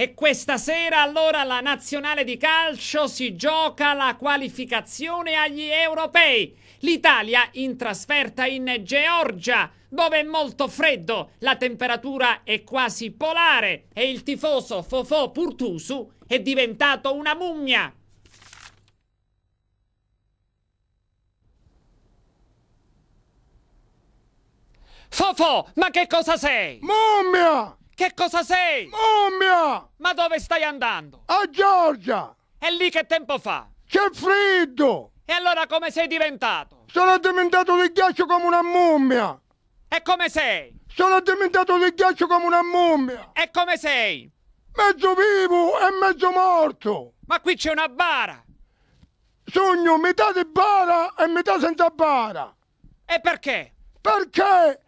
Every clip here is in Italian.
E questa sera allora la nazionale di calcio si gioca la qualificazione agli europei. L'Italia in trasferta in Georgia, dove è molto freddo, la temperatura è quasi polare e il tifoso Fofò Purtusu è diventato una mummia. Fofò, ma che cosa sei? Mummia! Che cosa sei? Mummia! Ma dove stai andando? A Giorgia! E lì che tempo fa? C'è freddo! E allora come sei diventato? Sono diventato di ghiaccio come una mummia! E come sei? Sono diventato di ghiaccio come una mummia! E come sei? Mezzo vivo e mezzo morto! Ma qui c'è una bara! Sogno metà di bara e metà senza bara! E perché? Perché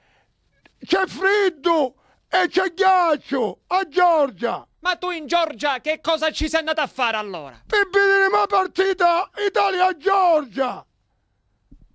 c'è freddo e c'è ghiaccio a Giorgia! Ma tu in Giorgia che cosa ci sei andato a fare allora? Per vedere la partita Italia-Giorgia!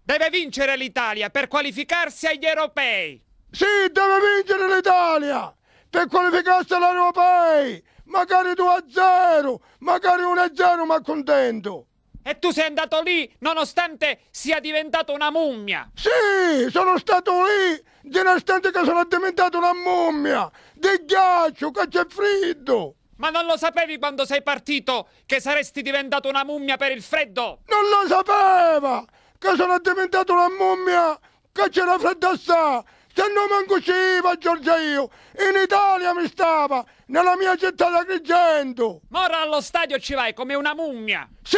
Deve vincere l'Italia per qualificarsi agli europei! Sì, deve vincere l'Italia! Per qualificarsi agli europei! Magari 2-0, magari 1-0, ma contento! E tu sei andato lì nonostante sia diventato una mummia! Sì, sono stato lì nonostante che sono diventato una mummia! Di ghiaccio, che c'è freddo! Ma non lo sapevi quando sei partito che saresti diventato una mummia per il freddo? Non lo sapeva! Che sono diventato una mummia! Che c'era freddo assai! Se non manco civa, Giorgia io, in Italia mi stava, nella mia città da Agrigento. Ma ora allo stadio ci vai come una mummia. Sì,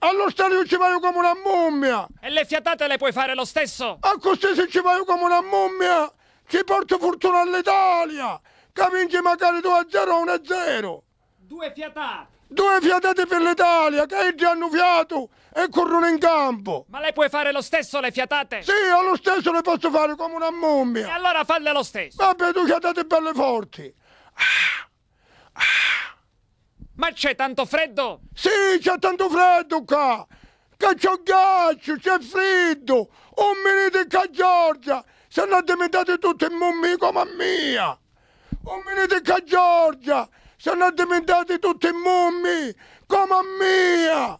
allo stadio ci vai come una mummia. E le fiatate le puoi fare lo stesso? A così se ci vai come una mummia, ci porto fortuna all'Italia, che vinci magari 2 a 0 o 1 a 0. Due fiatate. Due fiatate per l'Italia, che già hanno fiato e corrono in campo. Ma lei puoi fare lo stesso le fiatate? Sì, io lo stesso le posso fare come una mummia. E allora falle lo stesso. Vabbè, tu fiatate belle forti. Ah, ah. Ma c'è tanto freddo? Sì, c'è tanto freddo qua. Che c'è ghiaccio, c'è freddo. Un minuto qua, Giorgia. Se non diventate tutti mummie come mia. Un minuto qua, Giorgia. Se non diventate tutti mummie come mia.